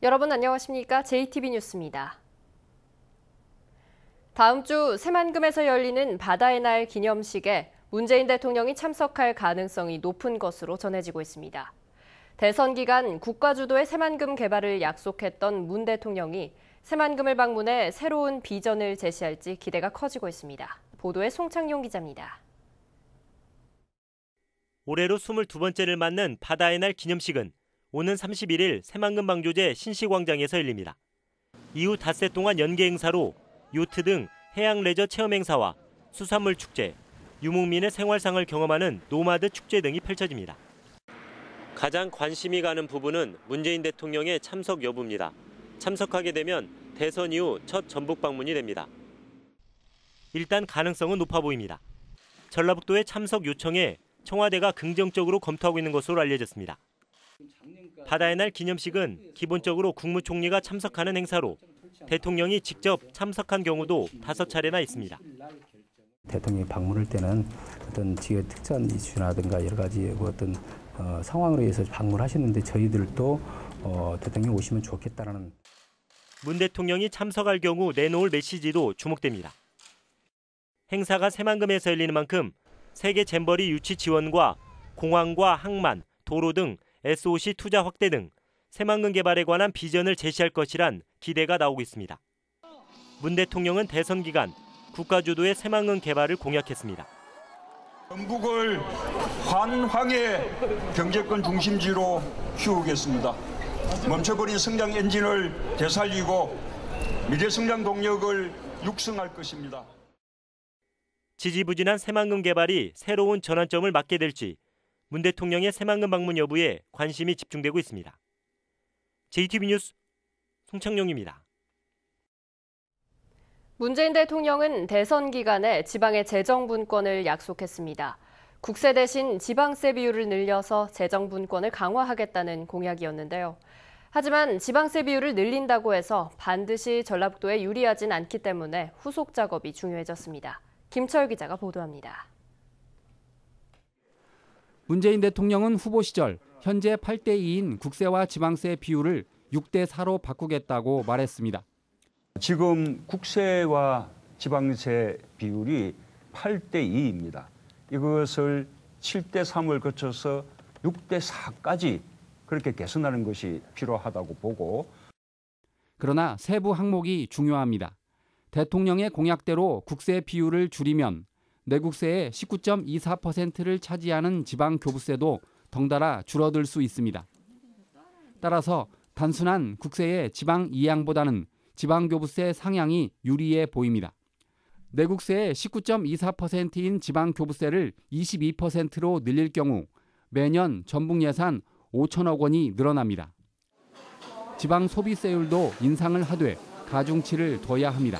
여러분 안녕하십니까? JTB 뉴스입니다. 다음 주 새만금에서 열리는 바다의 날 기념식에 문재인 대통령이 참석할 가능성이 높은 것으로 전해지고 있습니다. 대선 기간 국가 주도의 새만금 개발을 약속했던 문 대통령이 새만금을 방문해 새로운 비전을 제시할지 기대가 커지고 있습니다. 보도에 송창용 기자입니다. 올해로 22번째를 맞는 바다의 날 기념식은 오는 31일 새만금 방조제 신시광장에서 열립니다. 이후 닷새 동안 연계 행사로 요트 등 해양 레저 체험 행사와 수산물 축제, 유목민의 생활상을 경험하는 노마드 축제 등이 펼쳐집니다. 가장 관심이 가는 부분은 문재인 대통령의 참석 여부입니다. 참석하게 되면 대선 이후 첫 전북 방문이 됩니다. 일단 가능성은 높아 보입니다. 전라북도의 참석 요청에 청와대가 긍정적으로 검토하고 있는 것으로 알려졌습니다. 바다의 날 기념식은 기본적으로 국무총리가 참석하는 행사로 대통령이 직접 참석한 경우도 다섯 차례나 있습니다. 대통령이 방문할 때는 어떤 지역 특전 이슈라든가 여러 가지 그 어떤 어, 상황으로 해서 방문하시는데 저희들도 어, 대통령 오시면 좋겠다라는 문 대통령이 참석할 경우 내놓을 메시지도 주목됩니다. 행사가 새만금에서 열리는 만큼 세계 잼버리 유치 지원과 공항과 항만, 도로 등 SOC 투자 확대 등 새만금 개발에 관한 비전을 제시할 것이란 기대가 나오고 있습니다. 문 대통령은 대선 기간 국가 주도의 새만금 개발을 공약했습니다. 전북을 환황의 경제권 중심지로 키우겠습니다. 멈춰버린 성장 엔진을 되살리고 미래 성장 동력을 육성할 것입니다. 지지부진한 새만금 개발이 새로운 전환점을 맞게 될지 문 대통령의 새만금 방문 여부에 관심이 집중되고 있습니다. JTB 뉴스 송창용입니다. 문재인 대통령은 대선 기간에 지방의 재정 분권을 약속했습니다. 국세 대신 지방세 비율을 늘려서 재정 분권을 강화하겠다는 공약이었는데요. 하지만 지방세 비율을 늘린다고 해서 반드시 전라북도에 유리하진 않기 때문에 후속 작업이 중요해졌습니다. 김철 기자가 보도합니다. 문재인 대통령은 후보 시절 현재 8대 2인 국세와 지방세 비율을 6대 4로 바꾸겠다고 말했습니다. 지금 국세와 지방세 비율이 8대 2입니다. 이것을 7대 3을 거쳐서 6대 4까지 그렇게 개선하는 것이 필요하다고 보고 그러나 세부 항목이 중요합니다. 대통령의 공약대로 국세 비율을 줄이면 내국세의 19.24%를 차지하는 지방 교부세도 덩달아 줄어들 수 있습니다. 따라서 단순한 국세의 지방 이양보다는 지방 교부세 상향이 유리해 보입니다. 내국세의 19.24%인 지방 교부세를 22%로 늘릴 경우 매년 전북 예산 5천억 원이 늘어납니다. 지방 소비세율도 인상을 하되 가중치를 둬야 합니다.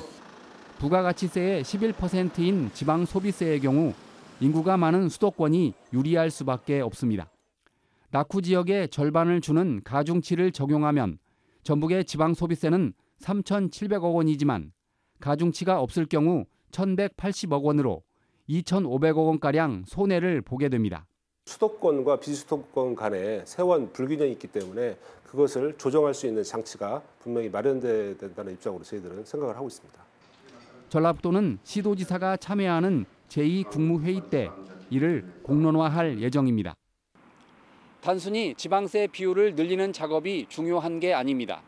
부가가치세의 11%인 지방 소비세의 경우 인구가 많은 수도권이 유리할 수밖에 없습니다. 낙후 지역의 절반을 주는 가중치를 적용하면 전북의 지방 소비세는 3,700억 원이지만 가중치가 없을 경우 1,180억 원으로 2,500억 원가량 손해를 보게 됩니다. 수도권과 비수도권 간의 세원 불균형이 있기 때문에 그것을 조정할 수 있는 장치가 분명히 마련돼야 된다는 입장으로 저희들은 생각을 하고 있습니다. 전라북도는 시도지사가 참여하는 제2국무회의 때 이를 공론화할 예정입니다. 단순히 지방세 비율을 늘리는 작업이 중요한 게 아닙니다.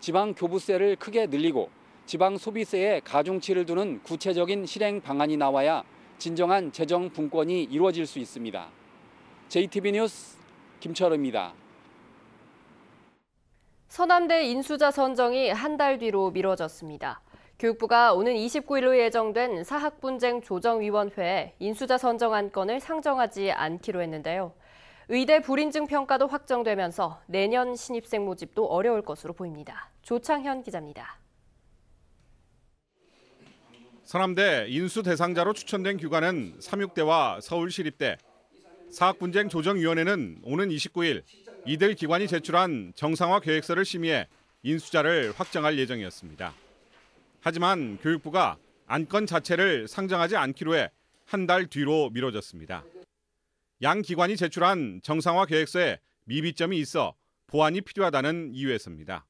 지방 교부세를 크게 늘리고 지방 소비세에 가중치를 두는 구체적인 실행 방안이 나와야 진정한 재정 분권이 이루어질 수 있습니다. JTB 뉴스 김철우입니다. 서남대 인수자 선정이 한 달 뒤로 미뤄졌습니다. 교육부가 오는 29일로 예정된 사학분쟁 조정위원회에 인수자 선정안 건을 상정하지 않기로 했는데요. 의대 불인증 평가도 확정되면서 내년 신입생 모집도 어려울 것으로 보입니다. 조창현 기자입니다. 서남대 인수 대상자로 추천된 기관은 삼육대와 서울시립대. 사학분쟁 조정위원회는 오는 29일 이들 기관이 제출한 정상화 계획서를 심의해 인수자를 확정할 예정이었습니다. 하지만 교육부가 안건 자체를 상정하지 않기로 해 한 달 뒤로 미뤄졌습니다. 양 기관이 제출한 정상화 계획서에 미비점이 있어 보완이 필요하다는 이유에서입니다.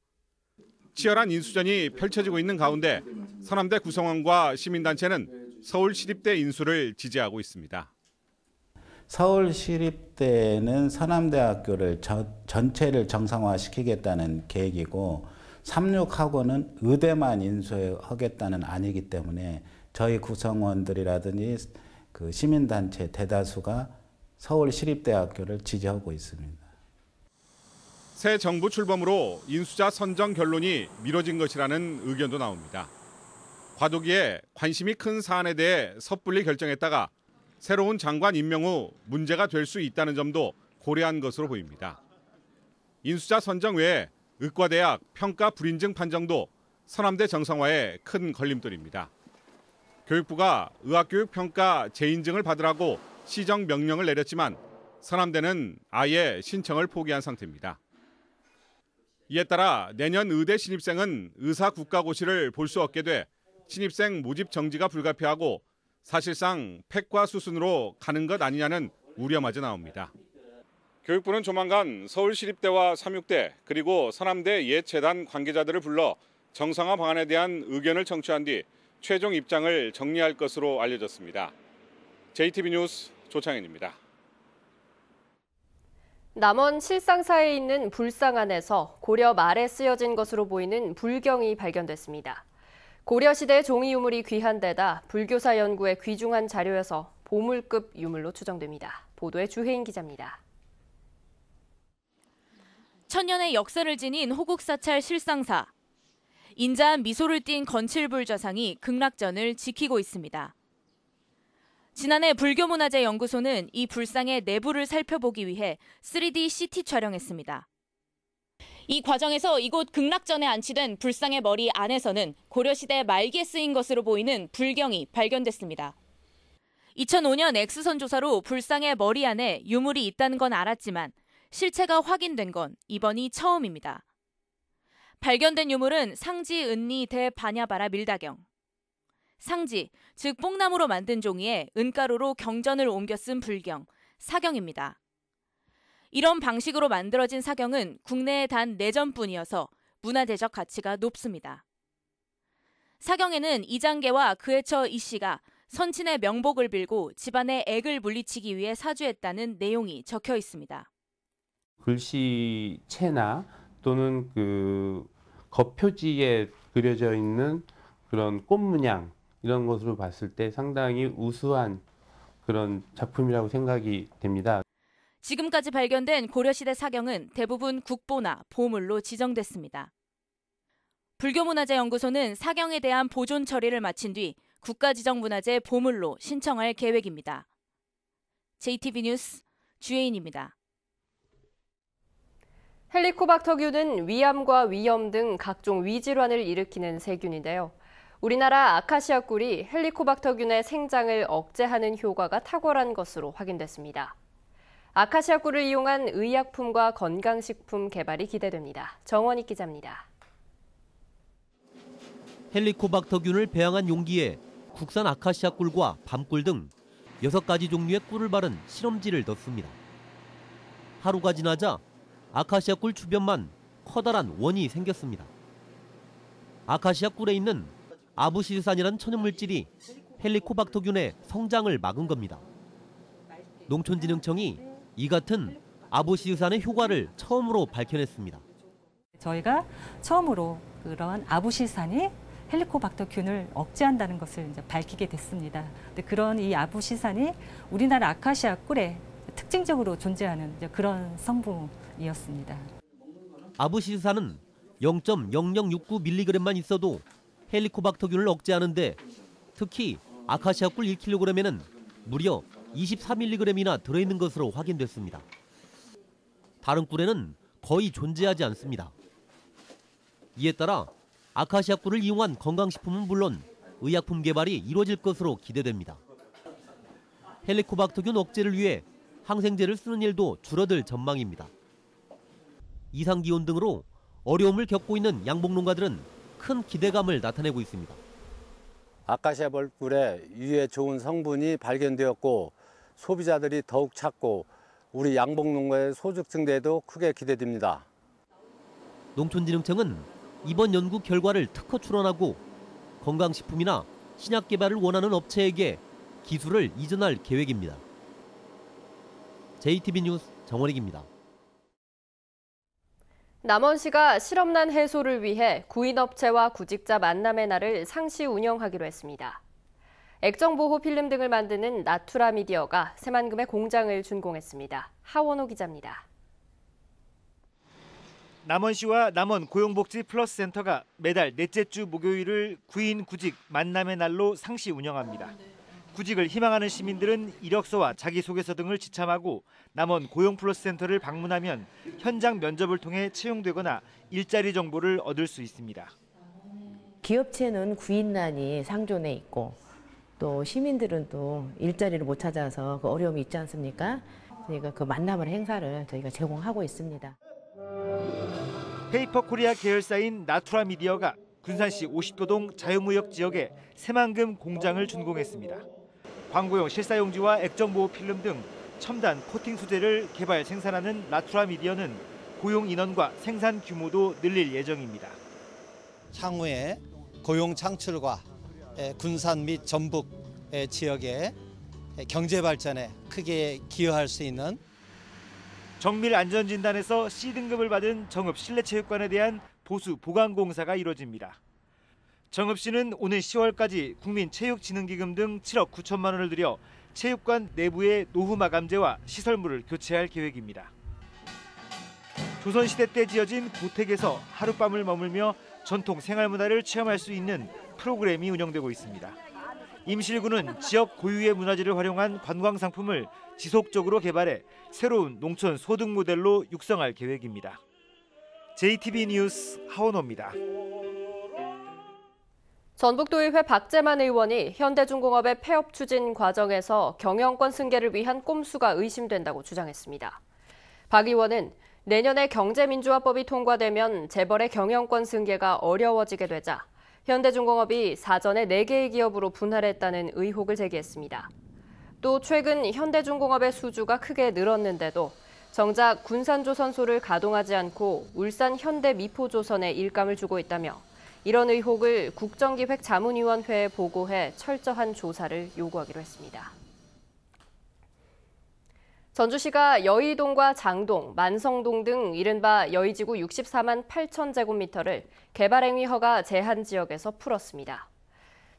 치열한 인수전이 펼쳐지고 있는 가운데 서남대 구성원과 시민단체는 서울시립대 인수를 지지하고 있습니다. 서울시립대는 서남대학교를 전체를 정상화시키겠다는 계획이고 삼육학원은 의대만 인수하겠다는 아니기 때문에 저희 구성원들이라든지 그 시민단체 대다수가 서울시립대학교를 지지하고 있습니다. 새 정부 출범으로 인수자 선정 결론이 미뤄진 것이라는 의견도 나옵니다. 과도기에 관심이 큰 사안에 대해 섣불리 결정했다가 새로운 장관 임명 후 문제가 될 수 있다는 점도 고려한 것으로 보입니다. 인수자 선정 외에 의과대학 평가 불인증 판정도 서남대 정상화에 큰 걸림돌입니다. 교육부가 의학교육 평가 재인증을 받으라고 시정 명령을 내렸지만 서남대는 아예 신청을 포기한 상태입니다. 이에 따라 내년 의대 신입생은 의사 국가고시를 볼 수 없게 돼 신입생 모집 정지가 불가피하고 사실상 팩과 수순으로 가는 것 아니냐는 우려마저 나옵니다. 교육부는 조만간 서울시립대와 삼육대 그리고 서남대 예체단 관계자들을 불러 정상화 방안에 대한 의견을 청취한 뒤 최종 입장을 정리할 것으로 알려졌습니다. JTB 뉴스 조창현입니다. 남원 실상사에 있는 불상 안에서 고려 말에 쓰여진 것으로 보이는 불경이 발견됐습니다. 고려시대 종이 유물이 귀한 데다 불교사 연구에 귀중한 자료여서 보물급 유물로 추정됩니다. 보도에 주혜인 기자입니다. 천년의 역사를 지닌 호국사찰 실상사. 인자한 미소를 띤 건칠불좌상이 극락전을 지키고 있습니다. 지난해 불교문화재연구소는 이 불상의 내부를 살펴보기 위해 3D CT 촬영했습니다. 이 과정에서 이곳 극락전에 안치된 불상의 머리 안에서는 고려시대 말기에 쓰인 것으로 보이는 불경이 발견됐습니다. 2005년 엑스선 조사로 불상의 머리 안에 유물이 있다는 건 알았지만 실체가 확인된 건 이번이 처음입니다. 발견된 유물은 상지 은니 대 바냐바라 밀다경. 상지, 즉 뽕나무로 만든 종이에 은가루로 경전을 옮겨 쓴 불경, 사경입니다. 이런 방식으로 만들어진 사경은 국내에 단 4전뿐이어서 문화재적 가치가 높습니다. 사경에는 이장계와 그의처 이씨가 선친의 명복을 빌고 집안의 액을 물리치기 위해 사주했다는 내용이 적혀 있습니다. 글씨체나 또는 그 겉표지에 그려져 있는 그런 꽃 문양 이런 것으로 봤을 때 상당히 우수한 그런 작품이라고 생각이 됩니다. 지금까지 발견된 고려시대 사경은 대부분 국보나 보물로 지정됐습니다. 불교문화재연구소는 사경에 대한 보존 처리를 마친 뒤 국가지정문화재 보물로 신청할 계획입니다. JTB 뉴스 주혜인입니다. 헬리코박터균은 위암과 위염 등 각종 위질환을 일으키는 세균인데요. 우리나라 아카시아 꿀이 헬리코박터균의 생장을 억제하는 효과가 탁월한 것으로 확인됐습니다. 아카시아 꿀을 이용한 의약품과 건강식품 개발이 기대됩니다. 정원익 기자입니다. 헬리코박터균을 배양한 용기에 국산 아카시아 꿀과 밤꿀 등 6가지 종류의 꿀을 바른 실험지를 넣습니다. 하루가 지나자 아카시아 꿀 주변만 커다란 원이 생겼습니다. 아카시아 꿀에 있는 아부시산이라는 천연물질이 헬리코박터균의 성장을 막은 겁니다. 농촌진흥청이 이 같은 아부시산의 효과를 처음으로 밝혀냈습니다. 저희가 처음으로 그런 아부시산이 헬리코박터균을 억제한다는 것을 밝히게 됐습니다. 그런 이 아부시산이 우리나라 아카시아 꿀에 특징적으로 존재하는 그런 성분이었습니다. 아부시사는 0.0069mg만 있어도 헬리코박터균을 억제하는데 특히 아카시아 꿀 1kg에는 무려 24mg이나 들어있는 것으로 확인됐습니다. 다른 꿀에는 거의 존재하지 않습니다. 이에 따라 아카시아 꿀을 이용한 건강식품은 물론 의약품 개발이 이루어질 것으로 기대됩니다. 헬리코박터균 억제를 위해 항생제를 쓰는 일도 줄어들 전망입니다. 이상 기온 등으로 어려움을 겪고 있는 양봉 농가들은 큰 기대감을 나타내고 있습니다. 아카시아 벌꿀에 유해 좋은 성분이 발견되었고 소비자들이 더욱 찾고 우리 양봉 농가의 소득 증대도 크게 기대됩니다. 농촌진흥청은 이번 연구 결과를 특허 출원하고 건강식품이나 신약 개발을 원하는 업체에게 기술을 이전할 계획입니다. JTB 뉴스 정원익입니다. 남원시가 실업난 해소를 위해 구인업체와 구직자 만남의 날을 상시 운영하기로 했습니다. 액정보호 필름 등을 만드는 나투라 미디어가 새만금의 공장을 준공했습니다. 하원호 기자입니다. 남원시와 남원 고용복지 플러스 센터가 매달 넷째 주 목요일을 구인 구직 만남의 날로 상시 운영합니다. 구직을 희망하는 시민들은 이력서와 자기소개서 등을 지참하고 남원 고용플러스센터를 방문하면 현장 면접을 통해 채용되거나 일자리 정보를 얻을 수 있습니다. 기업체는 구인난이 상존해 있고 또 시민들은 또 일자리를 못 찾아서 그 어려움이 있지 않습니까? 저희가 그러니까 그 만남을 행사를 저희가 제공하고 있습니다. 페이퍼 코리아 계열사인 나투라 미디어가 군산시 50도동 자유무역 지역에 새만금 공장을 준공했습니다. 광고용 실사용지와 액정보호 필름 등 첨단 코팅 수제를 개발 생산하는 라트라 미디어는 고용 인원과 생산 규모도 늘릴 예정입니다. 향후에 고용 창출과 군산 및 전북 지역의 경제 발전에 크게 기여할 수 있는 정밀 안전진단에서 C등급을 받은 정읍 실내체육관에 대한 보수 보강 공사가 이뤄집니다. 정읍 씨는 오는 10월까지 국민체육진흥기금 등 7억 9천만 원을 들여 체육관 내부의 노후 마감재와 시설물을 교체할 계획입니다. 조선시대 때 지어진 고택에서 하룻밤을 머물며 전통 생활문화를 체험할 수 있는 프로그램이 운영되고 있습니다. 임실군은 지역 고유의 문화재를 활용한 관광 상품을 지속적으로 개발해 새로운 농촌 소득 모델로 육성할 계획입니다. JTB 뉴스 하원호입니다. 전북도의회 박재만 의원이 현대중공업의 폐업 추진 과정에서 경영권 승계를 위한 꼼수가 의심된다고 주장했습니다. 박 의원은 내년에 경제민주화법이 통과되면 재벌의 경영권 승계가 어려워지게 되자 현대중공업이 사전에 4개의 기업으로 분할했다는 의혹을 제기했습니다. 또 최근 현대중공업의 수주가 크게 늘었는데도 정작 군산조선소를 가동하지 않고 울산 현대미포조선에 일감을 주고 있다며 이런 의혹을 국정기획 자문위원회에 보고해 철저한 조사를 요구하기로 했습니다. 전주시가 여의동과 장동, 만성동 등 이른바 여의지구 64만 8천 제곱미터를 개발행위 허가 제한 지역에서 풀었습니다.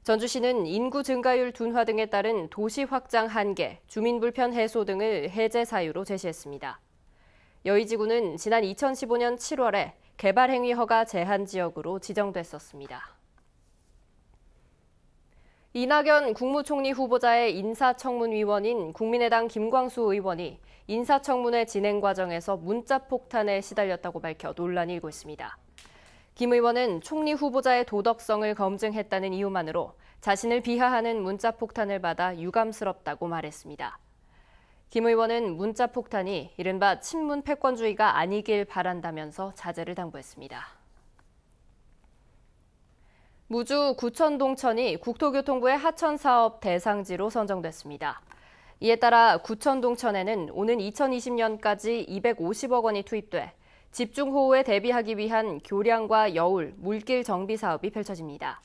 전주시는 인구 증가율 둔화 등에 따른 도시 확장 한계, 주민 불편 해소 등을 해제 사유로 제시했습니다. 여의지구는 지난 2015년 7월에 개발행위 허가 제한 지역으로 지정됐었습니다. 이낙연 국무총리 후보자의 인사청문위원인 국민의당 김광수 의원이 인사청문회 진행 과정에서 문자 폭탄에 시달렸다고 밝혀 논란이 일고 있습니다. 김 의원은 총리 후보자의 도덕성을 검증했다는 이유만으로 자신을 비하하는 문자 폭탄을 받아 유감스럽다고 말했습니다. 김 의원은 문자 폭탄이 이른바 친문 패권주의가 아니길 바란다면서 자제를 당부했습니다. 무주 구천동천이 국토교통부의 하천사업 대상지로 선정됐습니다. 이에 따라 구천동천에는 오는 2020년까지 250억 원이 투입돼 집중호우에 대비하기 위한 교량과 여울, 물길 정비 사업이 펼쳐집니다.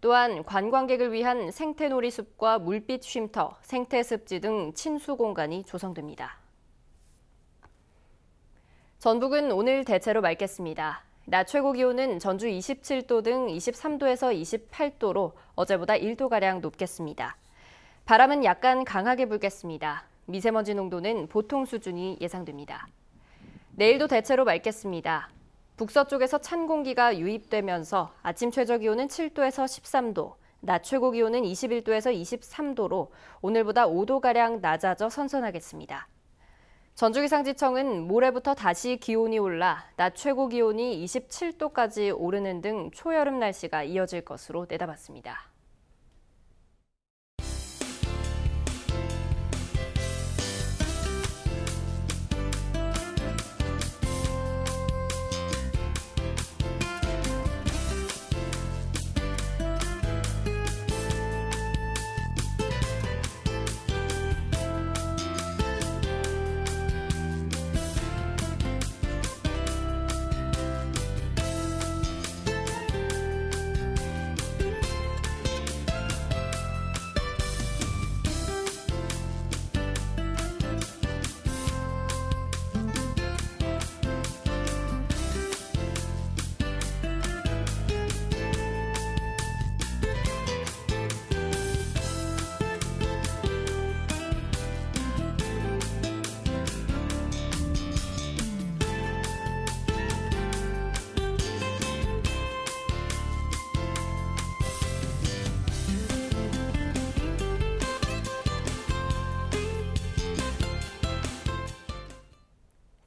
또한 관광객을 위한 생태놀이숲과 물빛 쉼터, 생태습지 등 친수 공간이 조성됩니다. 전북은 오늘 대체로 맑겠습니다. 낮 최고 기온은 전주 27도 등 23도에서 28도로 어제보다 1도가량 높겠습니다. 바람은 약간 강하게 불겠습니다. 미세먼지 농도는 보통 수준이 예상됩니다. 내일도 대체로 맑겠습니다. 북서쪽에서 찬 공기가 유입되면서 아침 최저 기온은 7도에서 13도, 낮 최고 기온은 21도에서 23도로 오늘보다 5도가량 낮아져 선선하겠습니다. 전주기상지청은 모레부터 다시 기온이 올라 낮 최고 기온이 27도까지 오르는 등 초여름 날씨가 이어질 것으로 내다봤습니다.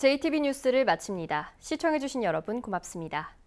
JTB 뉴스를 마칩니다. 시청해주신 여러분 고맙습니다.